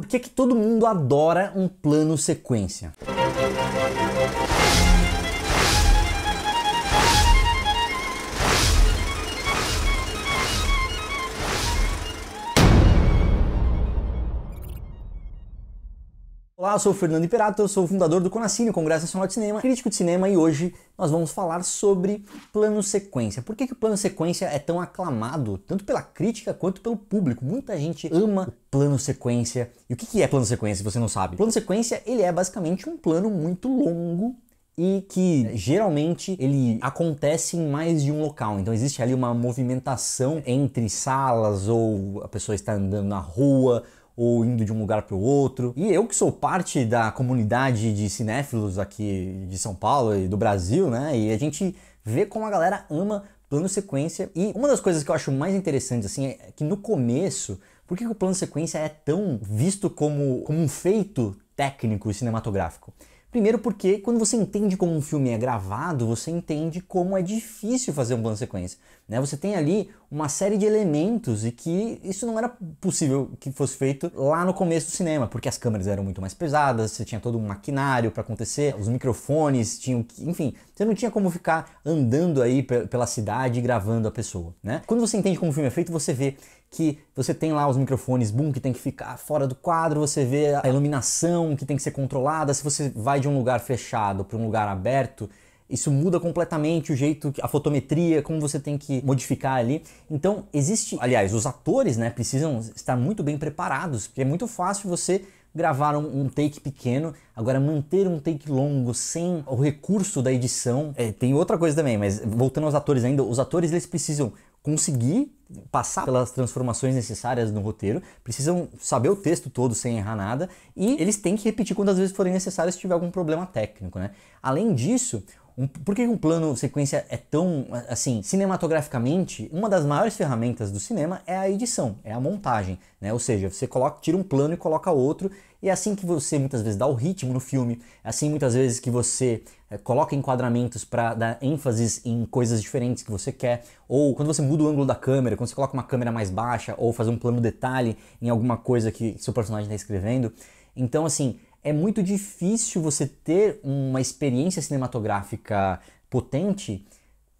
Por que, que todo mundo adora um plano sequência? Olá, eu sou o Fernando Imperato, eu sou o fundador do Conacine, Congresso Nacional de Cinema, crítico de cinema, e hoje nós vamos falar sobre plano sequência. Por que, que o plano sequência é tão aclamado, tanto pela crítica quanto pelo público? Muita gente ama plano sequência. E o que, que é plano sequência, se você não sabe? Plano sequência, ele é basicamente um plano muito longo e que geralmente ele acontece em mais de um local. Então existe ali uma movimentação entre salas ou a pessoa está andando na rua ou indo de um lugar para o outro. E eu que sou parte da comunidade de cinéfilos aqui de São Paulo e do Brasil, né? E a gente vê como a galera ama plano sequência. E uma das coisas que eu acho mais interessante assim é que no começo, por que, que o plano sequência é tão visto como, como um feito técnico e cinematográfico? Primeiro porque quando você entende como um filme é gravado, você entende como é difícil fazer um plano sequência. Né? Você tem ali uma série de elementos e que isso não era possível que fosse feito lá no começo do cinema, porque as câmeras eram muito mais pesadas, você tinha todo um maquinário para acontecer, os microfones tinham que, enfim, você não tinha como ficar andando aí pela cidade gravando a pessoa, né? Quando você entende como o filme é feito, você vê que você tem lá os microfones boom que tem que ficar fora do quadro, você vê a iluminação que tem que ser controlada, se você vai de um lugar fechado para um lugar aberto, isso muda completamente o jeito, a fotometria, como você tem que modificar ali. Então, existe, aliás, os atores, né, precisam estar muito bem preparados, porque é muito fácil você gravar um, um take pequeno, agora manter um take longo sem o recurso da edição. É, tem outra coisa também, mas voltando aos atores ainda, os atores eles precisam conseguir passar pelas transformações necessárias no roteiro, precisam saber o texto todo sem errar nada e eles têm que repetir quantas vezes forem necessárias se tiver algum problema técnico, né? Além disso, um, por que um plano sequência é tão, assim, cinematograficamente, uma das maiores ferramentas do cinema é a edição, é a montagem, né? Ou seja, você coloca, tira um plano e coloca outro, e é assim que você muitas vezes dá o ritmo no filme, é assim muitas vezes que você é, coloca enquadramentos para dar ênfase em coisas diferentes que você quer, ou quando você muda o ângulo da câmera, quando você coloca uma câmera mais baixa, ou fazer um plano detalhe em alguma coisa que seu personagem está escrevendo. Então, assim, é muito difícil você ter uma experiência cinematográfica potente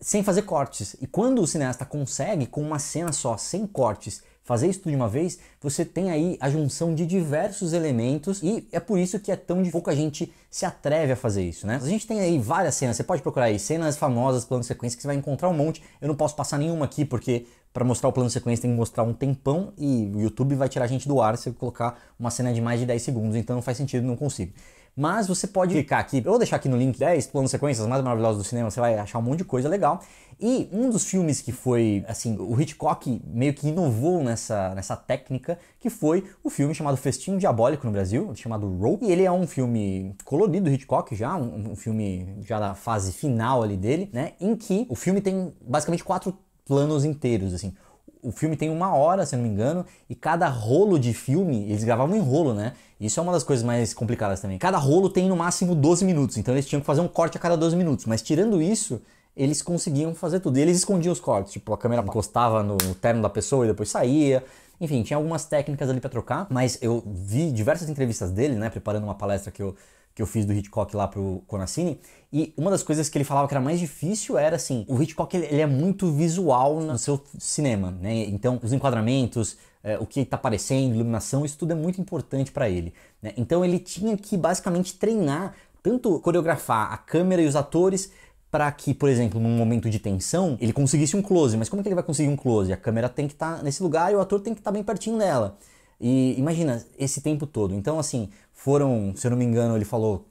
sem fazer cortes. E quando o cineasta consegue, com uma cena só, sem cortes, fazer isso tudo de uma vez, você tem aí a junção de diversos elementos e é por isso que é tão de pouca gente se atreve a fazer isso, né? A gente tem aí várias cenas, você pode procurar aí cenas famosas, plano de sequência, que você vai encontrar um monte. Eu não posso passar nenhuma aqui porque para mostrar o plano de sequência tem que mostrar um tempão e o YouTube vai tirar a gente do ar se eu colocar uma cena de mais de 10 segundos, então não faz sentido, não consigo. Mas você pode clicar aqui, vou deixar aqui no link 10 planos sequências mais maravilhosos do cinema, você vai achar um monte de coisa legal. E um dos filmes que foi, assim, o Hitchcock meio que inovou nessa, nessa técnica, que foi o filme chamado Festim Diabólico no Brasil, chamado Rope. E ele é um filme colorido do Hitchcock já, um, um filme já da fase final ali dele, né? Em que o filme tem basicamente quatro planos inteiros, assim o filme tem uma hora, se não me engano, e cada rolo de filme, eles gravavam em rolo, né? Isso é uma das coisas mais complicadas também. Cada rolo tem no máximo 12 minutos, então eles tinham que fazer um corte a cada 12 minutos. Mas tirando isso, eles conseguiam fazer tudo. E eles escondiam os cortes, tipo, a câmera encostava no, no terno da pessoa e depois saía. Enfim, tinha algumas técnicas ali para trocar, mas eu vi diversas entrevistas dele, né, preparando uma palestra que eu que eu fiz do Hitchcock lá pro Conacini, e uma das coisas que ele falava que era mais difícil era assim, o Hitchcock ele é muito visual no seu cinema, né? Então, os enquadramentos, é, o que está aparecendo, iluminação, isso tudo é muito importante para ele. Né? Então ele tinha que basicamente treinar, tanto coreografar a câmera e os atores para que, por exemplo, num momento de tensão, ele conseguisse um close. Mas como é que ele vai conseguir um close? A câmera tem que estar tá nesse lugar e o ator tem que estar tá bem pertinho dela. E imagina, esse tempo todo. Então, assim, foram, se eu não me engano, ele falou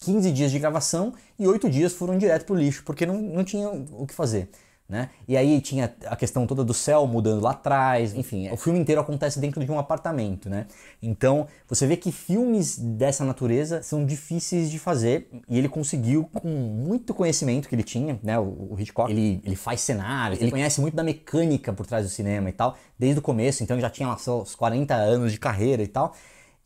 15 dias de gravação e 8 dias foram direto pro lixo, porque não, não tinha o que fazer. Né? E aí tinha a questão toda do céu mudando lá atrás, enfim, o filme inteiro acontece dentro de um apartamento, né? Então você vê que filmes dessa natureza são difíceis de fazer e ele conseguiu com muito conhecimento que ele tinha, né? O, Hitchcock ele, ele faz cenários, ele conhece muito da mecânica por trás do cinema e tal, desde o começo, então ele já tinha lá seus 40 anos de carreira e tal.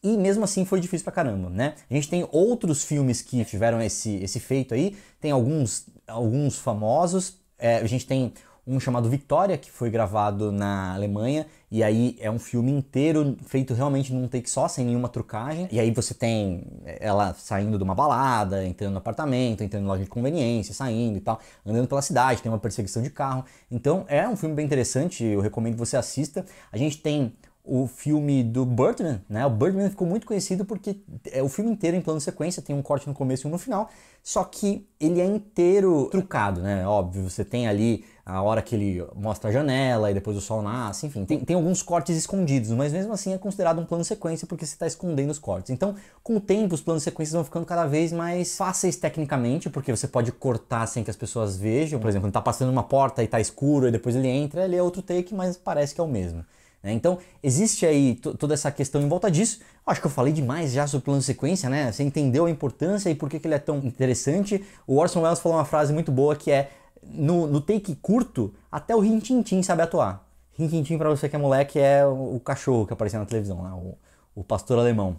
E mesmo assim foi difícil pra caramba, né? A gente tem outros filmes que tiveram esse, esse feito aí, tem alguns, alguns famosos, é, a gente tem um chamado Victoria, que foi gravado na Alemanha, e aí é um filme inteiro feito realmente num take só, sem nenhuma trucagem. E aí você tem é, ela saindo de uma balada, entrando no apartamento, entrando em loja de conveniência, saindo e tal, andando pela cidade, tem uma perseguição de carro. Então é um filme bem interessante, eu recomendo que você assista. A gente tem o filme do Birdman, né? O Birdman ficou muito conhecido porque é o filme inteiro em plano sequência, tem um corte no começo e um no final, só que ele é inteiro trucado, né? Óbvio, você tem ali a hora que ele mostra a janela e depois o sol nasce, enfim, tem, tem alguns cortes escondidos, mas mesmo assim é considerado um plano sequência porque você está escondendo os cortes. Então, com o tempo, os planos sequências vão ficando cada vez mais fáceis tecnicamente, porque você pode cortar sem que as pessoas vejam. Por exemplo, quando está passando uma porta e está escuro e depois ele entra, ele é outro take, mas parece que é o mesmo. Né? Então, existe aí toda essa questão em volta disso. Eu acho que eu falei demais já sobre o plano sequência, né? Você entendeu a importância e por que, que ele é tão interessante. O Orson Welles falou uma frase muito boa que é: no, no take curto, até o rintintim sabe atuar. Rintintim, para você que é moleque, é o, cachorro que apareceu na televisão, né? o, o pastor alemão.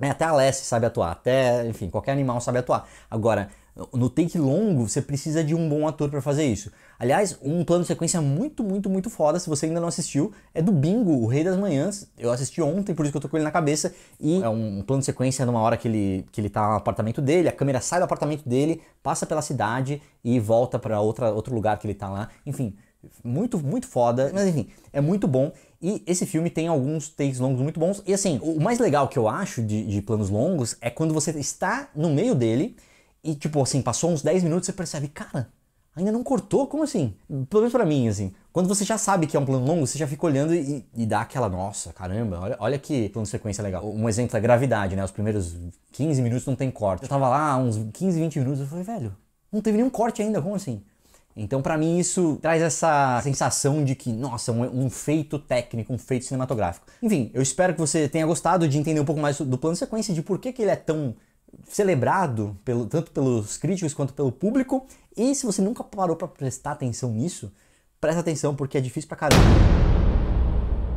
É, até a Alessi sabe atuar, até, enfim, qualquer animal sabe atuar. Agora, no take longo, você precisa de um bom ator para fazer isso. Aliás, um plano de sequência muito, muito, muito foda, se você ainda não assistiu, é do Bingo, o Rei das Manhãs. Eu assisti ontem, por isso que eu tô com ele na cabeça. E é um plano de sequência numa hora que ele, que ele tá no apartamento dele, a câmera sai do apartamento dele, passa pela cidade e volta para outro lugar que ele tá lá. Enfim, muito, muito foda. Mas enfim, é muito bom. E esse filme tem alguns takes longos muito bons. E assim, o mais legal que eu acho de, de planos longos é quando você está no meio dele e tipo assim, passou uns 10 minutos e você percebe, cara, ainda não cortou? Como assim? Pelo menos pra mim, assim. Quando você já sabe que é um plano longo, você já fica olhando e, e dá aquela, nossa, caramba, olha, olha que plano de sequência legal. Um exemplo da é gravidade, né? Os primeiros 15 minutos não tem corte. Eu tava lá uns 15, 20 minutos, eu falei, velho, não teve nenhum corte ainda, como assim? Então, para mim, isso traz essa sensação de que, nossa, um, um, feito técnico, um feito cinematográfico. Enfim, eu espero que você tenha gostado de entender um pouco mais do plano de sequência, de por que, que ele é tão celebrado pelo, tanto pelos críticos quanto pelo público. E se você nunca parou para prestar atenção nisso, presta atenção porque é difícil pra caramba.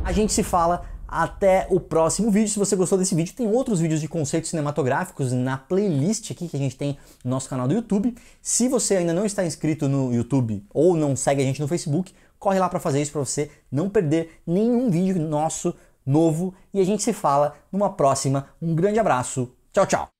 A gente se fala até o próximo vídeo. Se você gostou desse vídeo, tem outros vídeos de conceitos cinematográficos na playlist aqui que a gente tem no nosso canal do YouTube. Se você ainda não está inscrito no YouTube ou não segue a gente no Facebook, corre lá para fazer isso para você não perder nenhum vídeo nosso novo e a gente se fala numa próxima. Um grande abraço. Tchau, tchau.